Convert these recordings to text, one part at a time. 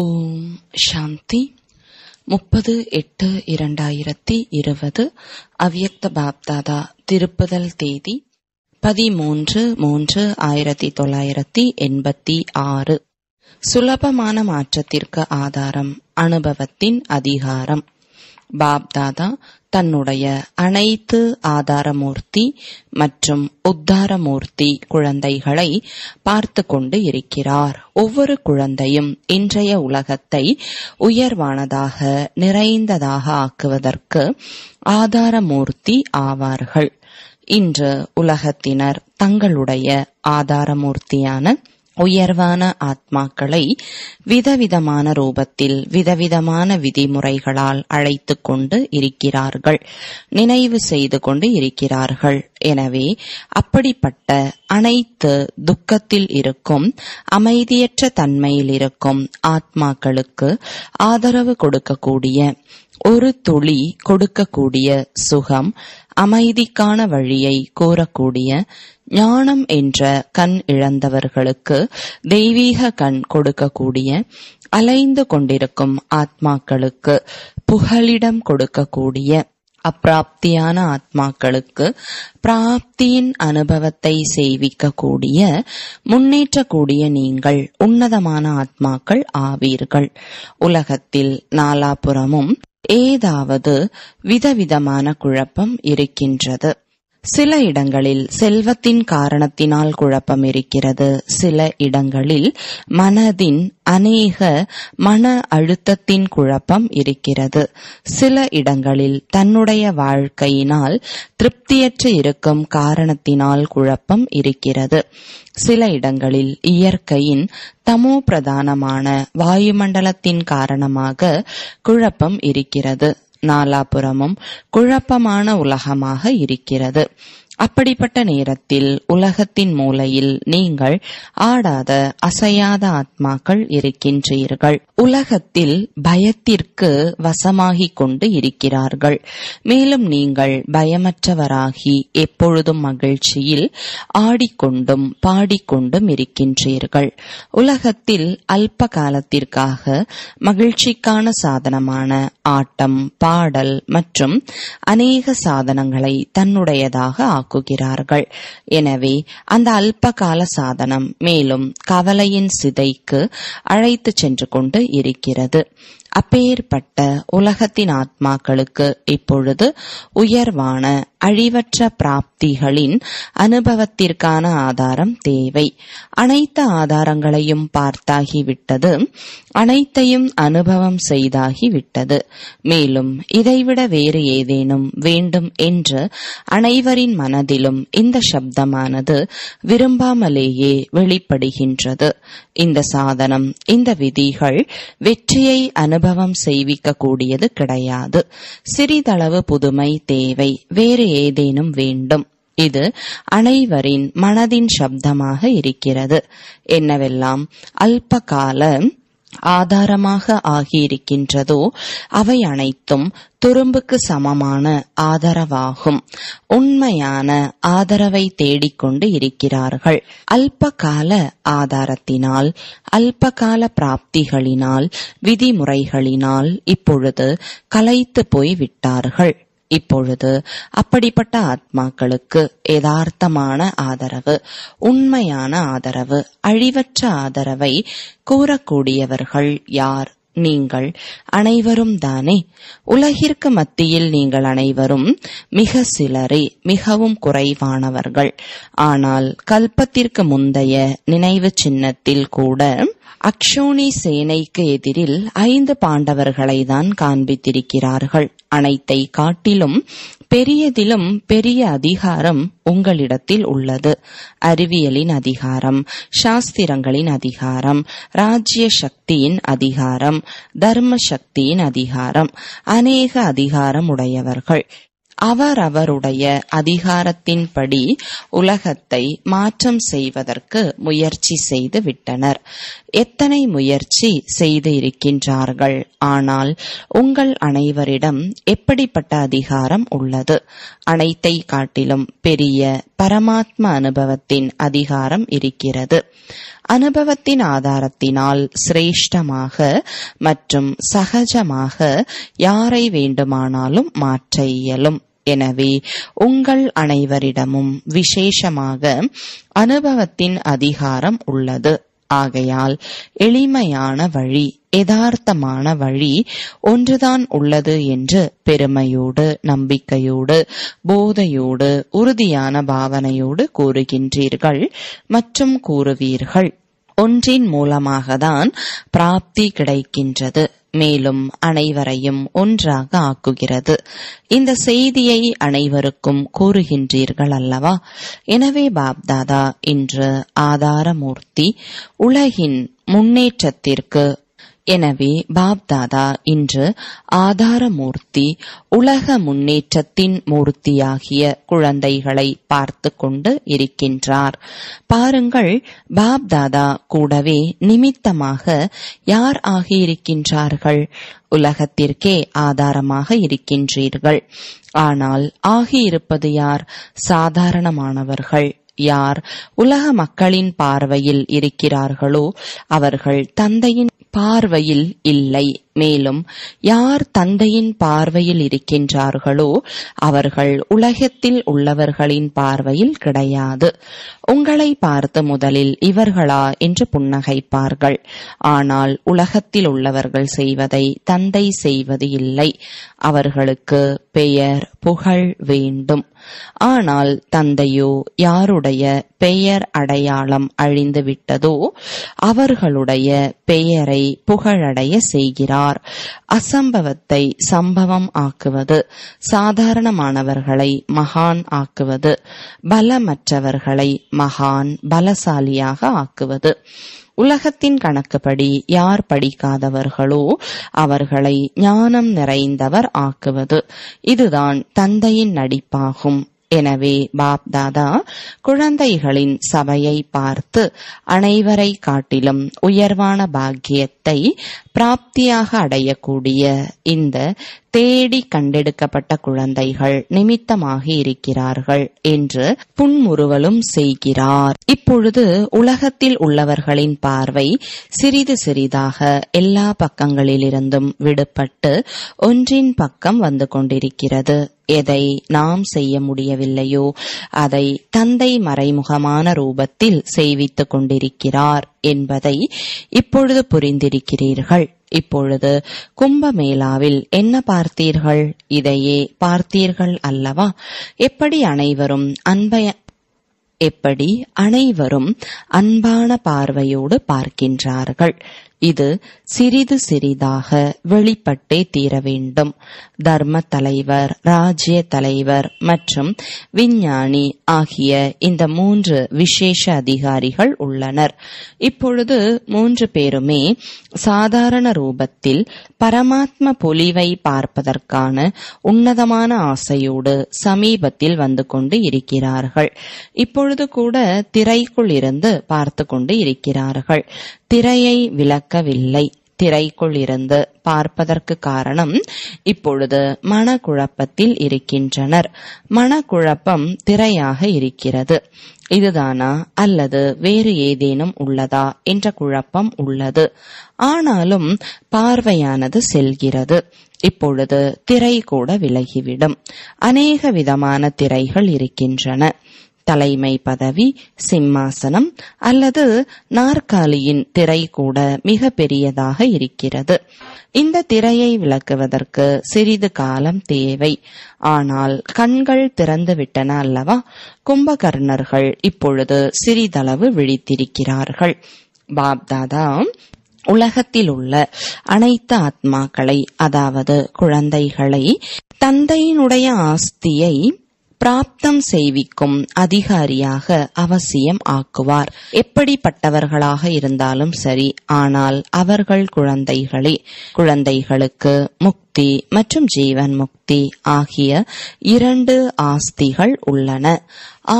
ஓம் சாந்தி முப்பது எட்டு இரண்டாயிரத்தி இருபது அவ்யக்த பாப்தாதா திருப்புதல் தேதி பதிமூன்று மூன்று ஆயிரத்தி தொள்ளாயிரத்தி எண்பத்தி ஆறு சுலபமான மாற்றத்திற்கு ஆதாரம் அனுபவத்தின் அதிகாரம் பாப்தாதா தன்னுடைய அனைத்து ஆதாரமூர்த்தி மற்றும் உத்தாரமூர்த்தி குழந்தைகளை பார்த்து கொண்டு இருக்கிறார் ஒவ்வொரு குழந்தையும் இன்றைய உலகத்தை உயர்வானதாக நிறைந்ததாக ஆக்குவதற்கு ஆதாரமூர்த்தி ஆவார்கள் இன்று உலகத்தினர் தங்களுடைய ஆதாரமூர்த்தியான உயர்வான ஆத்மாக்களை விதவிதமான ரூபத்தில் விதவிதமான விதிமுறைகளால் அழைத்து கொண்டு இருக்கிறார்கள் நினைவு செய்து கொண்டு இருக்கிறார்கள் எனவே அப்படிப்பட்ட அனைத்து துக்கத்தில் இருக்கும் அமைதியற்ற தன்மையில் இருக்கும் ஆத்மாக்களுக்கு ஆதரவு கொடுக்கக்கூடிய ஒரு துளி கொடுக்கக்கூடிய சுகம் அமைதிக்கான வழியை கோரக்கூடிய ஞானம் என்ற கண் இழந்தவர்களுக்கு தெய்வீக கண் கொடுக்கக்கூடிய அலைந்து கொண்டிருக்கும் ஆத்மாக்களுக்கு புகலிடம் கொடுக்கக்கூடிய அப்பிராப்தியான ஆத்மாக்களுக்கு பிராப்தியின் அனுபவத்தை செய்விக்கக்கூடிய முன்னேற்றக்கூடிய நீங்கள் உன்னதமான ஆத்மாக்கள் ஆவீர்கள் உலகத்தில் நாலாபுரமும் ஏதாவது விதவிதமான குழப்பம் இருக்கின்றது சில இடங்களில் செல்வத்தின் காரணத்தினால் குழப்பம் இருக்கிறது சில இடங்களில் மனதின் அநேக மன அழுத்தத்தின் குழப்பம் இருக்கிறது சில இடங்களில் தன்னுடைய வாழ்க்கையினால் திருப்தியற்று இருக்கும் காரணத்தினால் குழப்பம் இருக்கிறது சில இடங்களில் இயற்கையின் தமோ பிரதானமான வாயுமண்டலத்தின் காரணமாக குழப்பம் இருக்கிறது நாலாபுறமும் குழப்பமான உலகமாக இருக்கிறது அப்படிப்பட்ட நேரத்தில் உலகத்தின் மூலையில் நீங்கள் ஆடாத அசையாத ஆத்மாக்கள் இருக்கின்றீர்கள் உலகத்தில் பயத்திற்கு வசமாகிக் கொண்டு இருக்கிறார்கள் மேலும் நீங்கள் பயமற்றவராகி எப்பொழுதும் மகிழ்ச்சியில் ஆடிக்கொண்டும் பாடிக்கொண்டும் இருக்கின்றீர்கள் உலகத்தில் அல்ப காலத்திற்காக மகிழ்ச்சிக்கான சாதனமான ஆட்டம் பாடல் மற்றும் அநேக சாதனங்களை தன்னுடையதாக ஆக்குகிறார்கள் எனவே அந்த அல்பகால சாதனம் மேலும் கவலையின் சிதைக்கு அழைத்து சென்று கொண்டு இருக்கிறது அப்பேற்பட்ட உலகத்தின் ஆத்மாக்களுக்கு இப்பொழுது உயர்வான அழிவற்ற பிராப்திகளின் அனுபவத்திற்கான ஆதாரம் தேவை அனைத்து ஆதாரங்களையும் பார்த்தாகிவிட்டது அனைத்தையும் அனுபவம் செய்தாகிவிட்டது மேலும் இதைவிட வேறு ஏதேனும் வேண்டும் என்று அனைவரின் மனதிலும் இந்த சப்தமானது விரும்பாமலேயே வெளிப்படுகின்றது இந்த சாதனம் இந்த விதிகள் வெற்றியை அனுபவ அனுபவம் செய்விக்கக்கூடியது கிடையாது சிறிதளவு புதுமை தேவை வேறு ஏதேனும் வேண்டும் இது அனைவரின் மனதின் சப்தமாக இருக்கிறது என்னவெல்லாம் காலம் ஆதாரமாக ஆகியிருக்கின்றதோ அவை அனைத்தும் துரும்புக்கு சமமான ஆதரவாகும் உண்மையான ஆதரவை தேடிக்கொண்டு இருக்கிறார்கள் அல்பகால ஆதாரத்தினால் அல்பகால பிராப்திகளினால் விதிமுறைகளினால் இப்பொழுது கலைத்து போய் விட்டார்கள் இப்பொழுது அப்படிப்பட்ட ஆத்மாக்களுக்கு யதார்த்தமான ஆதரவு உண்மையான ஆதரவு அழிவற்ற ஆதரவை கூறக்கூடியவர்கள் யார் நீங்கள் அனைவரும் தானே உலகிற்கு மத்தியில் நீங்கள் அனைவரும் மிக சிலரே மிகவும் குறைவானவர்கள் ஆனால் கல்பத்திற்கு முந்தைய நினைவு சின்னத்தில் கூட அக்ஷோனி சேனைக்கு எதிரில் ஐந்து பாண்டவர்களை தான் காண்பித்திருக்கிறார்கள் அனைத்தை காட்டிலும் பெரியதிலும் பெரிய அதிகாரம் உங்களிடத்தில் உள்ளது அறிவியலின் அதிகாரம் சாஸ்திரங்களின் அதிகாரம் ராஜ்ய சக்தியின் அதிகாரம் தர்ம சக்தியின் அதிகாரம் அநேக அதிகாரம் உடையவர்கள் அவர் அவருடைய அதிகாரத்தின்படி உலகத்தை மாற்றம் செய்வதற்கு முயற்சி செய்து விட்டனர் எத்தனை முயற்சி செய்து இருக்கின்றார்கள் ஆனால் உங்கள் அனைவரிடம் எப்படிப்பட்ட அதிகாரம் உள்ளது அனைத்தை காட்டிலும் பெரிய பரமாத்ம அனுபவத்தின் அதிகாரம் இருக்கிறது அனுபவத்தின் ஆதாரத்தினால் சிரேஷ்டமாக மற்றும் சகஜமாக யாரை வேண்டுமானாலும் மாற்ற இயலும் எனவே உங்கள் அனைவரிடமும் விசேஷமாக அனுபவத்தின் அதிகாரம் உள்ளது ஆகையால் எளிமையான வழி யதார்த்தமான வழி ஒன்றுதான் உள்ளது என்று பெருமையோடு நம்பிக்கையோடு போதையோடு உறுதியான பாவனையோடு கூறுகின்றீர்கள் மற்றும் கூறுவீர்கள் ஒன்றின் மூலமாகதான் பிராப்தி கிடைக்கின்றது மேலும் அனைவரையும் ஒன்றாக ஆக்குகிறது இந்த செய்தியை அனைவருக்கும் கூறுகின்றீர்கள் அல்லவா எனவே பாப்தாதா இன்று ஆதாரமூர்த்தி உலகின் முன்னேற்றத்திற்கு எனவே பாப்தாதா இன்று ஆதாரமூர்த்தி உலக முன்னேற்றத்தின் மூர்த்தியாகிய குழந்தைகளை பார்த்து கொண்டு இருக்கின்றார் பாருங்கள் பாப்தாதா கூடவே நிமித்தமாக யார் ஆகியிருக்கின்றார்கள் உலகத்திற்கே ஆதாரமாக இருக்கின்றீர்கள் ஆனால் ஆகியிருப்பது யார் சாதாரணமானவர்கள் யார் உலக மக்களின் பார்வையில் இருக்கிறார்களோ அவர்கள் தந்தையின் பார்வையில் இல்லை மேலும் யார் தந்தையின் பார்வையில் இருக்கின்றார்களோ அவர்கள் உலகத்தில் உள்ளவர்களின் பார்வையில் கிடையாது உங்களை பார்த்து முதலில் இவர்களா என்று புன்னகைப்பார்கள் ஆனால் உலகத்தில் உள்ளவர்கள் செய்வதை தந்தை செய்வது இல்லை அவர்களுக்கு பெயர் புகழ் வேண்டும் ஆனால் தந்தையோ யாருடைய பெயர் அடையாளம் அழிந்துவிட்டதோ அவர்களுடைய பெயரை புகழடைய செய்கிறார் அசம்பவத்தை சம்பவம் ஆக்குவது சாதாரணமானவர்களை மகான் ஆக்குவது பலமற்றவர்களை மகான் பலசாலியாக ஆக்குவது உலகத்தின் கணக்குப்படி யார் படிக்காதவர்களோ அவர்களை ஞானம் நிறைந்தவர் ஆக்குவது இதுதான் தந்தையின் நடிப்பாகும் எனவே பாப்தாதா குழந்தைகளின் சபையை பார்த்து அனைவரை காட்டிலும் உயர்வான பாக்கியத்தை பிராப்தியாக அடையக்கூடிய இந்த தேடி கண்டெடுக்கப்பட்ட குழந்தைகள் நிமித்தமாகி இருக்கிறார்கள் என்று புன்முறுவலும் செய்கிறார் இப்பொழுது உலகத்தில் உள்ளவர்களின் பார்வை சிறிது சிறிதாக எல்லா பக்கங்களிலிருந்தும் விடுபட்டு ஒன்றின் பக்கம் வந்து கொண்டிருக்கிறது எதை நாம் செய்ய முடியவில்லையோ அதை தந்தை மறைமுகமான ரூபத்தில் செய்வித்துக் கொண்டிருக்கிறார் என்பதை இப்பொழுது புரிந்திருக்கிறீர்கள் இப்பொழுது கும்பமேளாவில் என்ன பார்த்தீர்கள் இதையே பார்த்தீர்கள் அல்லவா எப்படி அனைவரும் அன்பய எப்படி அனைவரும் அன்பான பார்வையோடு பார்க்கின்றார்கள் இது சிறிது சிறிதாக வெளிப்பட்டே தீர வேண்டும் தர்ம தலைவர் ராஜ்ய தலைவர் மற்றும் விஞ்ஞானி ஆகிய இந்த மூன்று விசேஷ அதிகாரிகள் உள்ளனர் இப்பொழுது மூன்று பேருமே சாதாரண ரூபத்தில் பரமாத்ம பொலிவை பார்ப்பதற்கான உன்னதமான ஆசையோடு சமீபத்தில் வந்து கொண்டு இருக்கிறார்கள் இப்பொழுது கூட திரைக்குள் இருந்து பார்த்து கொண்டு இருக்கிறார்கள் திரையை விளக்க பார்க்கவில்லை திரைக்குள் இருந்து பார்ப்பதற்கு காரணம் இப்பொழுது மனக்குழப்பத்தில் இருக்கின்றனர் மனக்குழப்பம் திரையாக இருக்கிறது இதுதானா அல்லது வேறு ஏதேனும் உள்ளதா என்ற குழப்பம் உள்ளது ஆனாலும் பார்வையானது செல்கிறது இப்பொழுது திரை கூட விலகிவிடும் அநேக விதமான திரைகள் இருக்கின்றன தலைமை பதவி சிம்மாசனம் அல்லது நாற்காலியின் திரை கூட மிக பெரியதாக இருக்கிறது இந்த திரையை விளக்குவதற்கு சிறிது காலம் தேவை ஆனால் கண்கள் திறந்துவிட்டன அல்லவா கும்பகர்ணர்கள் இப்பொழுது சிறிதளவு விழித்திருக்கிறார்கள் பாப்தாதா உலகத்தில் உள்ள அனைத்து ஆத்மாக்களை அதாவது குழந்தைகளை தந்தையினுடைய ஆஸ்தியை பிராப்தம் செய்விக்கும் அதிகாரியாக அவசியம் ஆக்குவார் எப்படிப்பட்டவர்களாக இருந்தாலும் சரி ஆனால் அவர்கள் குழந்தைகளை குழந்தைகளுக்கு முக்தி மற்றும் ஜீவன் முக்தி ஆகிய இரண்டு ஆஸ்திகள் உள்ளன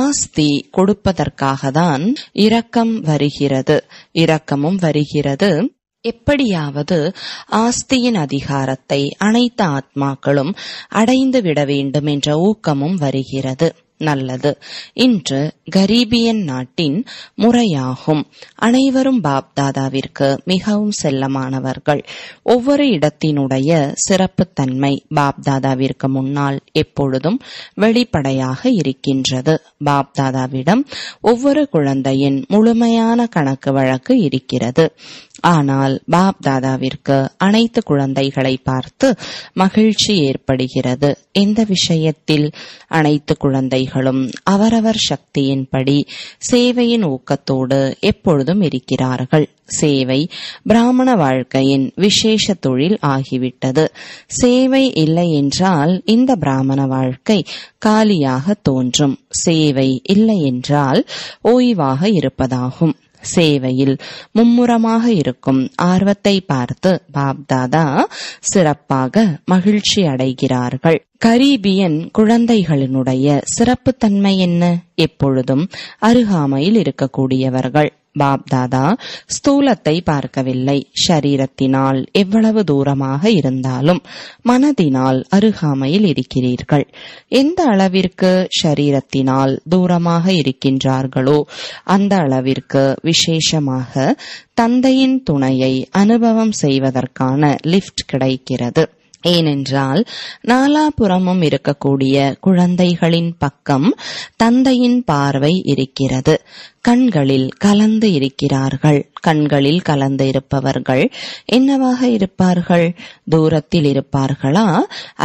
ஆஸ்தி கொடுப்பதற்காக தான் இரக்கம் வருகிறது இரக்கமும் வருகிறது எப்படியாவது ஆஸ்தியின் அதிகாரத்தை அனைத்து ஆத்மாக்களும் அடைந்துவிட வேண்டும் என்ற ஊக்கமும் வருகிறது நல்லது இன்று கரீபியன் நாட்டின் முறையாகும் அனைவரும் பாப்தாதாவிற்கு மிகவும் செல்லமானவர்கள் ஒவ்வொரு இடத்தினுடைய சிறப்புத்தன்மை பாப்தாதாவிற்கு முன்னால் எப்பொழுதும் வெளிப்படையாக இருக்கின்றது பாப்தாதாவிடம் ஒவ்வொரு குழந்தையின் முழுமையான கணக்கு வழக்கு இருக்கிறது ஆனால் பாப் தாதாவிற்கு அனைத்து குழந்தைகளை பார்த்து மகிழ்ச்சி ஏற்படுகிறது எந்த விஷயத்தில் அனைத்து குழந்தை அதிகாரிகளும் அவரவர் சக்தியின்படி சேவையின் ஊக்கத்தோடு எப்பொழுதும் இருக்கிறார்கள் சேவை பிராமண வாழ்க்கையின் விசேஷ தொழில் ஆகிவிட்டது சேவை இல்லை என்றால் இந்த பிராமண வாழ்க்கை காலியாக தோன்றும் சேவை இல்லை என்றால் ஓய்வாக இருப்பதாகும் சேவையில் மும்முரமாக இருக்கும் ஆர்வத்தை பார்த்து பாப்தாதா சிறப்பாக மகிழ்ச்சி அடைகிறார்கள் கரீபியன் குழந்தைகளினுடைய சிறப்புத்தன்மை என்ன எப்பொழுதும் அருகாமையில் இருக்கக்கூடியவர்கள் பாப்தாதா ஸ்தூலத்தை பார்க்கவில்லை ஷரீரத்தினால் எவ்வளவு தூரமாக இருந்தாலும் மனதினால் அருகாமையில் இருக்கிறீர்கள் எந்த அளவிற்கு ஷரீரத்தினால் தூரமாக இருக்கின்றார்களோ அந்த அளவிற்கு விசேஷமாக தந்தையின் துணையை அனுபவம் செய்வதற்கான லிப்ட் கிடைக்கிறது ஏனென்றால் நாலாபுறமும் இருக்கக்கூடிய குழந்தைகளின் பக்கம் தந்தையின் பார்வை இருக்கிறது கண்களில் கலந்து இருக்கிறார்கள் கண்களில் கலந்து இருப்பவர்கள் என்னவாக இருப்பார்கள் தூரத்தில் இருப்பார்களா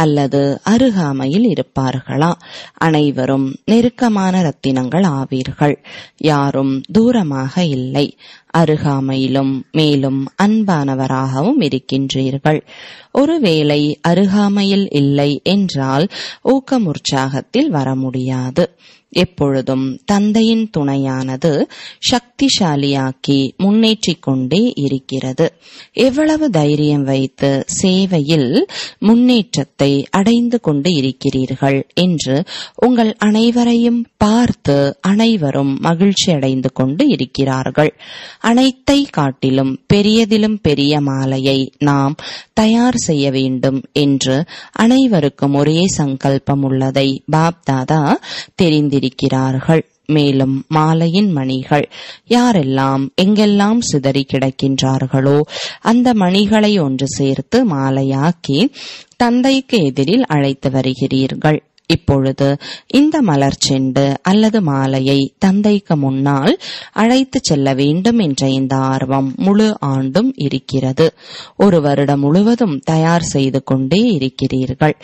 அல்லது அருகாமையில் இருப்பார்களா அனைவரும் நெருக்கமான ரத்தினங்கள் ஆவீர்கள் யாரும் தூரமாக இல்லை அருகாமையிலும் மேலும் அன்பானவராகவும் இருக்கின்றீர்கள் ஒருவேளை அருகாமையில் இல்லை என்றால் ஊக்கமுற்சாகத்தில் வர முடியாது எப்பொழுதும் தந்தையின் துணையானது சக்திசாலியாக்கி முன்னேற்றிக் கொண்டே இருக்கிறது எவ்வளவு தைரியம் வைத்து சேவையில் முன்னேற்றத்தை அடைந்து கொண்டு இருக்கிறீர்கள் என்று உங்கள் அனைவரையும் பார்த்து அனைவரும் மகிழ்ச்சி அடைந்து கொண்டு இருக்கிறார்கள் அனைத்தை காட்டிலும் பெரியதிலும் பெரிய மாலையை நாம் தயார் செய்ய வேண்டும் என்று அனைவருக்கும் ஒரே சங்கல்பம் உள்ளதை பாப்தாதா தெரிந்திருக்கிறார் இருக்கிறார்கள் மேலும் மாலையின் மணிகள் யாரெல்லாம் எங்கெல்லாம் சிதறி கிடக்கின்றார்களோ அந்த மணிகளை ஒன்று சேர்த்து மாலையாக்கி தந்தைக்கு எதிரில் அழைத்து வருகிறீர்கள் இப்பொழுது இந்த மலர் செண்டு அல்லது மாலையை தந்தைக்கு முன்னால் அழைத்து செல்ல வேண்டும் என்ற இந்த ஆர்வம் முழு ஆண்டும் இருக்கிறது ஒரு வருடம் முழுவதும் தயார் செய்து கொண்டே இருக்கிறீர்கள்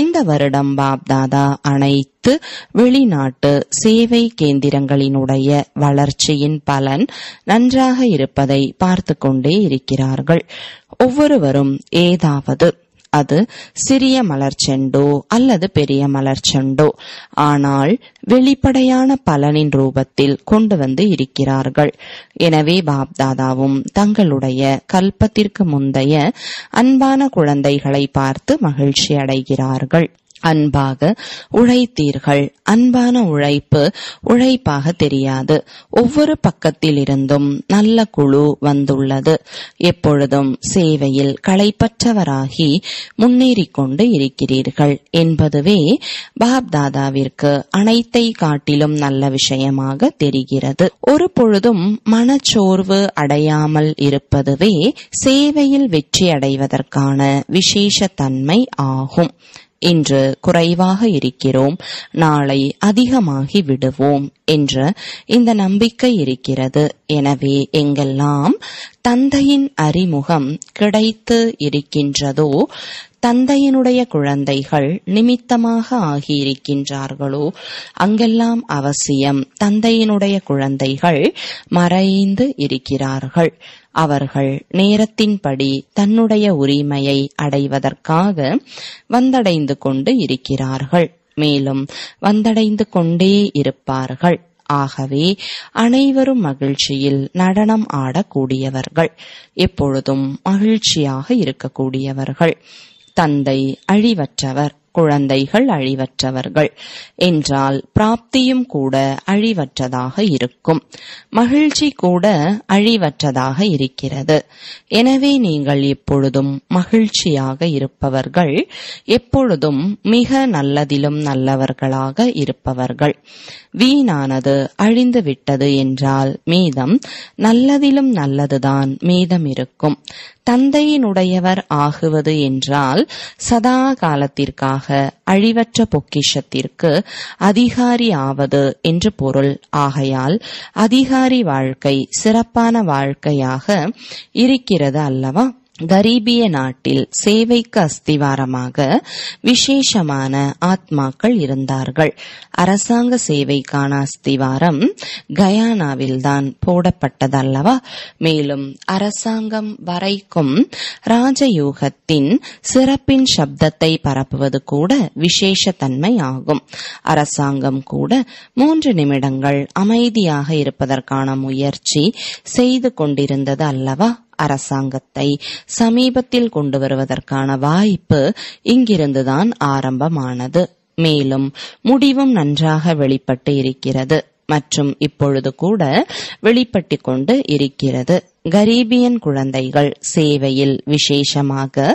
இந்த வருடம் பாப்தாதா அனைத்து வெளிநாட்டு சேவை கேந்திரங்களினுடைய வளர்ச்சியின் பலன் நன்றாக இருப்பதை பார்த்து கொண்டே இருக்கிறார்கள் ஒவ்வொருவரும் ஏதாவது அது சிறிய மலர்ச்செண்டோ அல்லது பெரிய மலர்ச்செண்டோ ஆனால் வெளிப்படையான பலனின் ரூபத்தில் கொண்டு வந்து இருக்கிறார்கள் எனவே பாப்தாதாவும் தங்களுடைய கல்பத்திற்கு முந்தைய அன்பான குழந்தைகளை பார்த்து மகிழ்ச்சி அடைகிறார்கள் அன்பாக உழைத்தீர்கள் அன்பான உழைப்பு உழைப்பாக தெரியாது ஒவ்வொரு பக்கத்திலிருந்தும் நல்ல குழு வந்துள்ளது எப்பொழுதும் சேவையில் களைப்பற்றவராகி முன்னேறிக் கொண்டு இருக்கிறீர்கள் என்பதுவே பாப்தாதாவிற்கு அனைத்தை காட்டிலும் நல்ல விஷயமாக தெரிகிறது ஒரு பொழுதும் மனச்சோர்வு அடையாமல் இருப்பதுவே சேவையில் வெற்றி அடைவதற்கான விசேஷ தன்மை ஆகும் இன்று குறைவாக இருக்கிறோம் நாளை அதிகமாகி விடுவோம் என்ற இந்த நம்பிக்கை இருக்கிறது எனவே எங்கெல்லாம் தந்தையின் அறிமுகம் கிடைத்து இருக்கின்றதோ தந்தையினுடைய குழந்தைகள் நிமித்தமாக ஆகியிருக்கின்றார்களோ அங்கெல்லாம் அவசியம் தந்தையினுடைய குழந்தைகள் மறைந்து இருக்கிறார்கள் அவர்கள் நேரத்தின்படி தன்னுடைய உரிமையை அடைவதற்காக வந்தடைந்து கொண்டு இருக்கிறார்கள் மேலும் வந்தடைந்து கொண்டே இருப்பார்கள் ஆகவே அனைவரும் மகிழ்ச்சியில் நடனம் ஆடக்கூடியவர்கள் எப்பொழுதும் மகிழ்ச்சியாக இருக்கக்கூடியவர்கள் தந்தை அழிவற்றவர் குழந்தைகள் அழிவற்றவர்கள் என்றால் பிராப்தியும் கூட அழிவற்றதாக இருக்கும் மகிழ்ச்சி கூட அழிவற்றதாக இருக்கிறது எனவே நீங்கள் எப்பொழுதும் மகிழ்ச்சியாக இருப்பவர்கள் எப்பொழுதும் மிக நல்லதிலும் நல்லவர்களாக இருப்பவர்கள் வீணானது அழிந்து விட்டது என்றால் மீதம் நல்லதிலும் நல்லதுதான் மீதம் இருக்கும் தந்தையினுடையவர் ஆகுவது என்றால் சதா காலத்திற்காக அழிவற்ற பொக்கிஷத்திற்கு அதிகாரி ஆவது என்று பொருள் ஆகையால் அதிகாரி வாழ்க்கை சிறப்பான வாழ்க்கையாக இருக்கிறது அல்லவா கரீபிய நாட்டில் சேவைக்கு அஸ்திவாரமாக விசேஷமான ஆத்மாக்கள் இருந்தார்கள் அரசாங்க சேவைக்கான அஸ்திவாரம் கயானாவில்தான் போடப்பட்டதல்லவா மேலும் அரசாங்கம் வரைக்கும் ராஜயூகத்தின் சிறப்பின் சப்தத்தை பரப்புவது கூட விசேஷத்தன்மை ஆகும் அரசாங்கம் கூட மூன்று நிமிடங்கள் அமைதியாக இருப்பதற்கான முயற்சி செய்து கொண்டிருந்தது அல்லவா அரசாங்கத்தை சமீபத்தில் கொண்டு வருவதற்கான வாய்ப்பு இங்கிருந்துதான் ஆரம்பமானது மேலும் முடிவும் நன்றாக வெளிப்பட்டு இருக்கிறது மற்றும் இப்பொழுது கூட வெளிப்பட்டுக் கொண்டு இருக்கிறது கரீபியன் குழந்தைகள் சேவையில் விசேஷமாக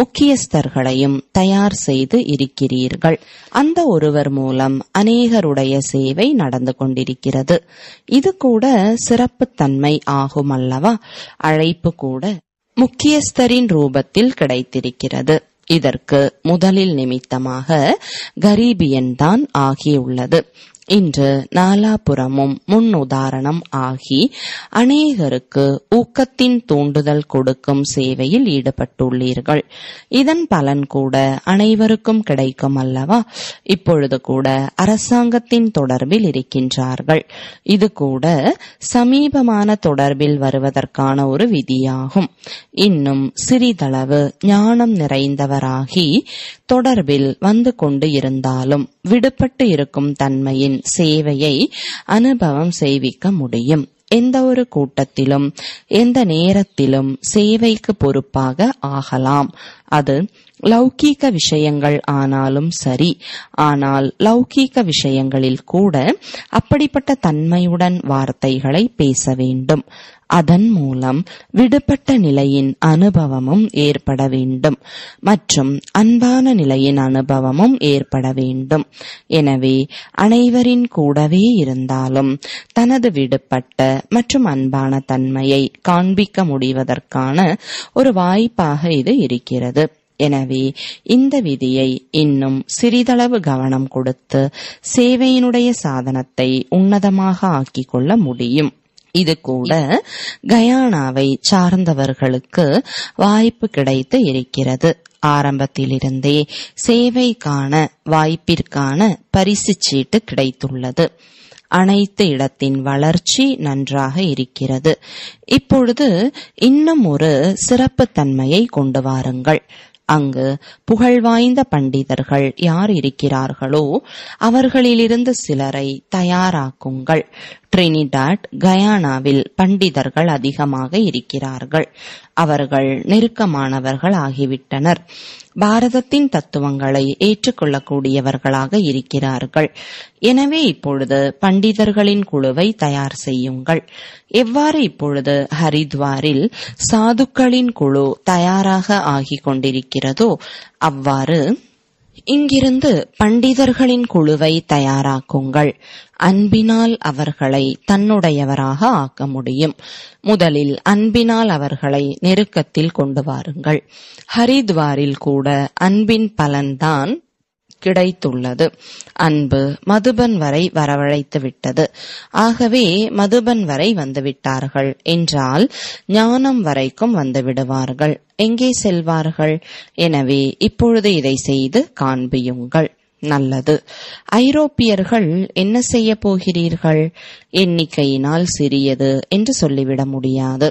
முக்கியஸ்தர்களையும் தயார் செய்து இருக்கிறீர்கள் அந்த ஒருவர் மூலம் அநேகருடைய சேவை நடந்து கொண்டிருக்கிறது இது கூட சிறப்புத்தன்மை ஆகும் அல்லவா அழைப்பு கூட முக்கியஸ்தரின் ரூபத்தில் கிடைத்திருக்கிறது இதற்கு முதலில் நிமித்தமாக கரீபியன் தான் ஆகியுள்ளது இன்று நாலாபுறமும் முன்னுதாரணம் ஆகி அநேகருக்கு ஊக்கத்தின் தூண்டுதல் கொடுக்கும் சேவையில் ஈடுபட்டுள்ளீர்கள் இதன் பலன் கூட அனைவருக்கும் கிடைக்கும் அல்லவா இப்பொழுது கூட அரசாங்கத்தின் தொடர்பில் இருக்கின்றார்கள் இது கூட சமீபமான தொடர்பில் வருவதற்கான ஒரு விதியாகும் இன்னும் சிறிதளவு ஞானம் நிறைந்தவராகி தொடர்பில் வந்து கொண்டு இருந்தாலும் விடுபட்டு இருக்கும் தன்மையின் சேவையை அனுபவம் செய்விக்க முடியும் எந்த ஒரு கூட்டத்திலும் எந்த நேரத்திலும் சேவைக்கு பொறுப்பாக ஆகலாம் அது லௌகீக விஷயங்கள் ஆனாலும் சரி ஆனால் லௌகீக விஷயங்களில் கூட அப்படிப்பட்ட தன்மையுடன் வார்த்தைகளை பேச வேண்டும் அதன் மூலம் விடுபட்ட நிலையின் அனுபவமும் ஏற்பட வேண்டும் மற்றும் அன்பான நிலையின் அனுபவமும் ஏற்பட வேண்டும் எனவே அனைவரின் கூடவே இருந்தாலும் தனது விடுபட்ட மற்றும் அன்பான தன்மையை காண்பிக்க முடிவதற்கான ஒரு வாய்ப்பாக இது இருக்கிறது எனவே இந்த விதியை இன்னும் சிறிதளவு கவனம் கொடுத்து சேவையினுடைய சாதனத்தை உன்னதமாக ஆக்கிக்கொள்ள முடியும் இது கூட கயானாவை சார்ந்தவர்களுக்கு வாய்ப்பு கிடைத்து இருக்கிறது ஆரம்பத்திலிருந்தே சேவைக்கான வாய்ப்பிற்கான பரிசு சீட்டு கிடைத்துள்ளது அனைத்து இடத்தின் வளர்ச்சி நன்றாக இருக்கிறது இப்பொழுது இன்னும் ஒரு சிறப்பு தன்மையை கொண்டு வாருங்கள் அங்கு புகழ்வாய்ந்த பண்டிதர்கள் யார் இருக்கிறார்களோ அவர்களிலிருந்து சிலரை தயாராக்குங்கள் ட்ரினிடாட் கயானாவில் பண்டிதர்கள் அதிகமாக இருக்கிறார்கள் அவர்கள் நெருக்கமானவர்கள் ஆகிவிட்டனர் பாரதத்தின் தத்துவங்களை ஏற்றுக்கொள்ளக்கூடியவர்களாக இருக்கிறார்கள் எனவே இப்பொழுது பண்டிதர்களின் குழுவை தயார் செய்யுங்கள் எவ்வாறு இப்பொழுது ஹரித்வாரில் சாதுக்களின் குழு தயாராக ஆகிக் கொண்டிருக்கிறதோ அவ்வாறு இங்கிருந்து பண்டிதர்களின் குழுவை தயாராக்குங்கள் அன்பினால் அவர்களை தன்னுடையவராக ஆக்க முடியும் முதலில் அன்பினால் அவர்களை நெருக்கத்தில் கொண்டு வாருங்கள் ஹரித்வாரில் கூட அன்பின் பலன்தான் கிடைத்துள்ளது அன்பு மதுபன் வரை வரவழைத்து விட்டது ஆகவே மதுபன் வரை வந்துவிட்டார்கள் என்றால் ஞானம் வரைக்கும் வந்துவிடுவார்கள் எங்கே செல்வார்கள் எனவே இப்பொழுது இதை செய்து காண்பியுங்கள் நல்லது ஐரோப்பியர்கள் என்ன செய்ய போகிறீர்கள் எண்ணிக்கையினால் சிறியது என்று சொல்லிவிட முடியாது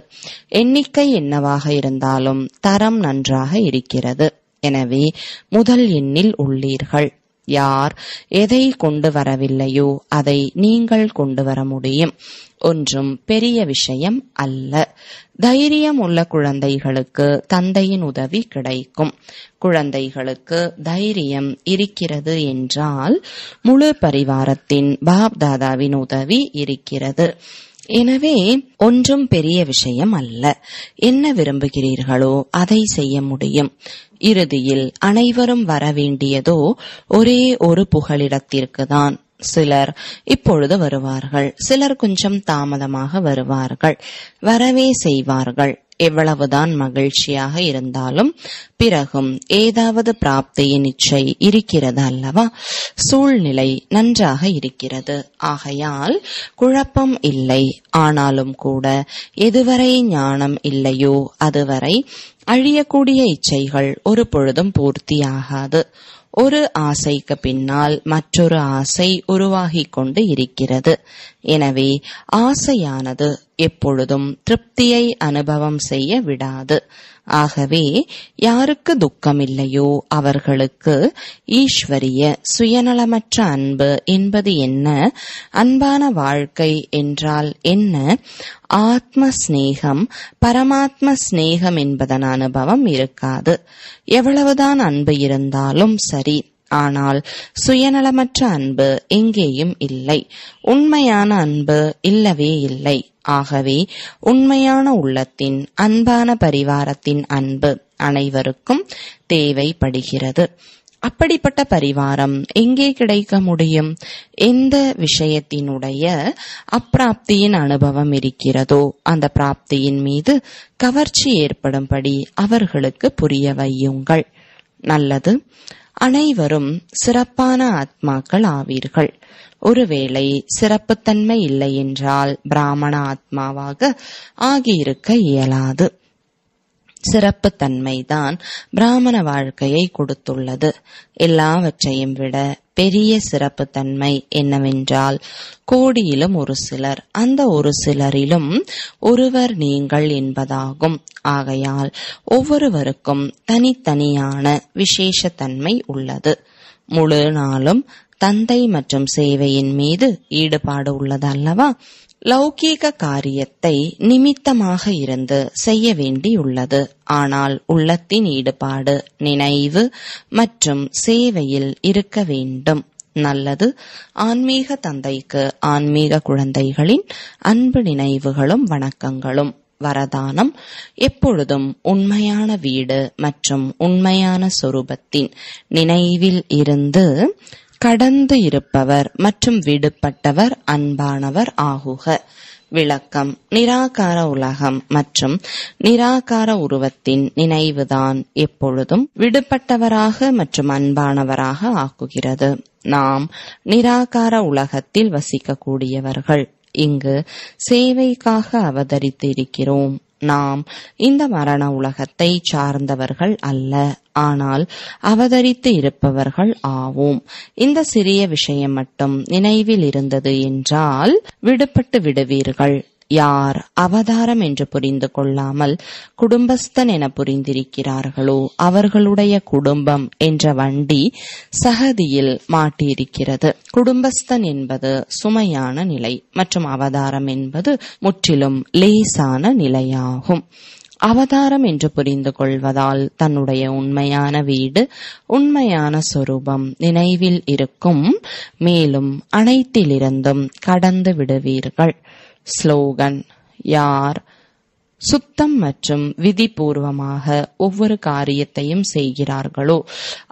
எண்ணிக்கை என்னவாக இருந்தாலும் தரம் நன்றாக இருக்கிறது எனவே முதல் எண்ணில் உள்ளீர்கள் யார் எதை கொண்டு வரவில்லையோ அதை நீங்கள் கொண்டு வர முடியும் ஒன்றும் பெரிய விஷயம் அல்ல தைரியம் உள்ள குழந்தைகளுக்கு தந்தையின் உதவி கிடைக்கும் குழந்தைகளுக்கு தைரியம் இருக்கிறது என்றால் முழு பரிவாரத்தின் பாப் தாதாவின் உதவி இருக்கிறது எனவே ஒன்றும் பெரிய விஷயம் அல்ல என்ன விரும்புகிறீர்களோ அதை செய்ய முடியும் இறுதியில் அனைவரும் வரவேண்டியதோ ஒரே ஒரு புகலிடத்திற்குதான் சிலர் இப்பொழுது வருவார்கள் சிலர் கொஞ்சம் தாமதமாக வருவார்கள் வரவே செய்வார்கள் எவ்வளவுதான் மகிழ்ச்சியாக இருந்தாலும் பிறகும் ஏதாவது பிராப்தியின் இச்சை இருக்கிறது அல்லவா சூழ்நிலை நன்றாக இருக்கிறது ஆகையால் குழப்பம் இல்லை ஆனாலும் கூட எதுவரை ஞானம் இல்லையோ அதுவரை அழியக்கூடிய இச்சைகள் ஒரு பொழுதும் பூர்த்தியாகாது ஒரு ஆசைக்கு பின்னால் மற்றொரு ஆசை உருவாகிக் கொண்டு இருக்கிறது எனவே ஆசையானது எப்பொழுதும் திருப்தியை அனுபவம் செய்ய விடாது ஆகவே யாருக்கு துக்கமில்லையோ அவர்களுக்கு ஈஸ்வரிய சுயநலமற்ற அன்பு என்பது என்ன அன்பான வாழ்க்கை என்றால் என்ன ஆத்ம ஸ்நேகம் பரமாத்ம ஸ்நேகம் என்பதன் அனுபவம் இருக்காது எவ்வளவுதான் அன்பு இருந்தாலும் சரி ஆனால் சுயநலமற்ற அன்பு எங்கேயும் இல்லை உண்மையான அன்பு இல்லவே இல்லை ஆகவே உண்மையான உள்ளத்தின் அன்பான பரிவாரத்தின் அன்பு அனைவருக்கும் தேவைப்படுகிறது அப்படிப்பட்ட பரிவாரம் எங்கே கிடைக்க முடியும் எந்த விஷயத்தினுடைய அப்பிராப்தியின் அனுபவம் இருக்கிறதோ அந்த பிராப்தியின் மீது கவர்ச்சி ஏற்படும்படி அவர்களுக்கு புரிய வையுங்கள் நல்லது அனைவரும் சிறப்பான ஆத்மாக்கள் ஆவீர்கள் ஒருவேளை சிறப்புத்தன்மை இல்லை என்றால் பிராமண ஆத்மாவாக ஆகியிருக்க இயலாது சிறப்பு தன்மைதான் பிராமண வாழ்க்கையை கொடுத்துள்ளது எல்லாவற்றையும் விட பெரிய சிறப்பு தன்மை என்னவென்றால் கோடியிலும் ஒரு சிலர் அந்த ஒரு சிலரிலும் ஒருவர் நீங்கள் என்பதாகும் ஆகையால் ஒவ்வொருவருக்கும் தனித்தனியான விசேஷத்தன்மை உள்ளது முழு நாளும் தந்தை மற்றும் சேவையின் மீது ஈடுபாடு உள்ளது அல்லவா லௌகீக காரியத்தை நிமித்தமாக இருந்து செய்ய வேண்டியுள்ளது ஆனால் உள்ளத்தின் ஈடுபாடு நினைவு மற்றும் சேவையில் இருக்க வேண்டும் நல்லது ஆன்மீக தந்தைக்கு ஆன்மீக குழந்தைகளின் அன்பு நினைவுகளும் வணக்கங்களும் வரதானம் எப்பொழுதும் உண்மையான வீடு மற்றும் உண்மையான சொரூபத்தின் நினைவில் இருந்து கடந்து இருப்பவர் மற்றும் விடுபட்டவர் அன்பானவர் ஆகுக விளக்கம் நிராகார உலகம் மற்றும் நிராகார உருவத்தின் நினைவுதான் எப்பொழுதும் விடுபட்டவராக மற்றும் அன்பானவராக ஆக்குகிறது நாம் நிராகார உலகத்தில் வசிக்கக்கூடியவர்கள் இங்கு சேவைக்காக அவதரித்திருக்கிறோம் நாம் இந்த மரண உலகத்தை சார்ந்தவர்கள் அல்ல ஆனால் அவதரித்து இருப்பவர்கள் ஆவோம் இந்த சிறிய விஷயம் மட்டும் நினைவில் இருந்தது என்றால் விடுபட்டு விடுவீர்கள் யார் அவதாரம் என்று புரிந்து கொள்ளாமல் குடும்பஸ்தன் என புரிந்திருக்கிறார்களோ அவர்களுடைய குடும்பம் என்ற வண்டி சகதியில் மாட்டியிருக்கிறது குடும்பஸ்தன் என்பது சுமையான நிலை மற்றும் அவதாரம் என்பது முற்றிலும் லேசான நிலையாகும் அவதாரம் என்று புரிந்து கொள்வதால் தன்னுடைய உண்மையான வீடு உண்மையான சொரூபம் நினைவில் இருக்கும் மேலும் அனைத்திலிருந்தும் கடந்து விடுவீர்கள் ஸ்லோகன் யார் சுத்தம் மற்றும் விதிபூர்வமாக ஒவ்வொரு காரியத்தையும் செய்கிறார்களோ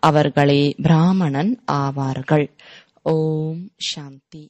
அவர்களே பிராமணன் ஆவார்கள் ஓம் சாந்தி